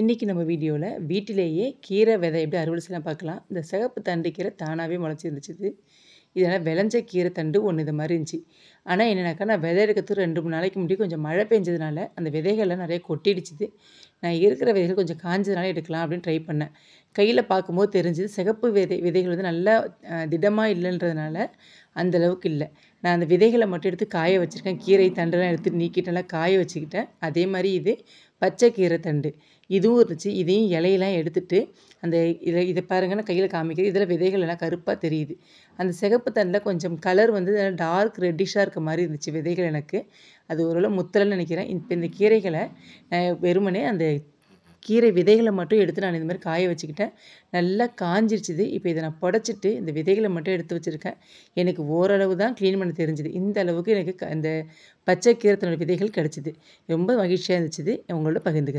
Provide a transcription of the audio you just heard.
இன்றைக்கி நம்ம வீடியோவில் வீட்டிலேயே கீரை விதை எப்படி அறுவடை செய்யலாம் பார்க்கலாம் இந்த சிகப்பு தண்டு கீரை தானாகவே முளைச்சி இருந்துச்சு இதில் விளைஞ்ச கீரை தண்டு ஒன்று இது மாதிரி இருந்துச்சு ஆனால் என்னென்னாக்கா நான் விதை எடுக்கிறதுக்கு ரெண்டு மூணு நாளைக்கு முன்னாடி கொஞ்சம் மழை பெஞ்சதுனால அந்த விதைகள்லாம் நிறைய கொட்டிடுச்சுது நான் இருக்கிற விதைகள் கொஞ்சம் காஞ்சதுனால எடுக்கலாம் அப்படின்னு ட்ரை பண்ணேன் கையில் பார்க்கும்போது தெரிஞ்சது சிகப்பு விதை விதைகள் வந்து நல்லா திடமாக இல்லைன்றதுனால அந்தளவுக்கு இல்லை நான் அந்த விதைகளை மட்டும் எடுத்து காய வச்சுருக்கேன் கீரை தண்டெல்லாம் எடுத்து நீக்கிட்டு நல்லா காய வச்சுக்கிட்டேன் அதே மாதிரி இது பச்சை கீரை தண்டு இதுவும் இருந்துச்சு இதையும் இலையெல்லாம் எடுத்துட்டு அந்த இதை இதை பாருங்கன்னா கையில் காமிக்கிறது இதில் விதைகள் எல்லாம் கருப்பாக தெரியுது அந்த சிகப்பு தண்டில் கொஞ்சம் கலர் வந்து டார்க் ரெட்டிஷாக இருக்க மாதிரி இருந்துச்சு விதைகள் எனக்கு அது ஒரு முத்தலைன்னு நினைக்கிறேன் இப்போ இந்த கீரைகளை வெறுமனே அந்த கீரை விதைகளை மட்டும் எடுத்து நான் இந்த மாதிரி காய வச்சுக்கிட்டேன் நல்லா காஞ்சிருச்சுது இப்போ இதை நான் புடச்சிட்டு இந்த விதைகளை மட்டும் எடுத்து வச்சுருக்கேன் எனக்கு ஓரளவு தான் க்ளீன் பண்ண தெரிஞ்சுது இந்த அளவுக்கு எனக்கு அந்த பச்சை கீரத்தினோட விதைகள் கிடச்சிது ரொம்ப மகிழ்ச்சியாக இருந்துச்சு உங்களோட பகிர்ந்துக்கிறேன்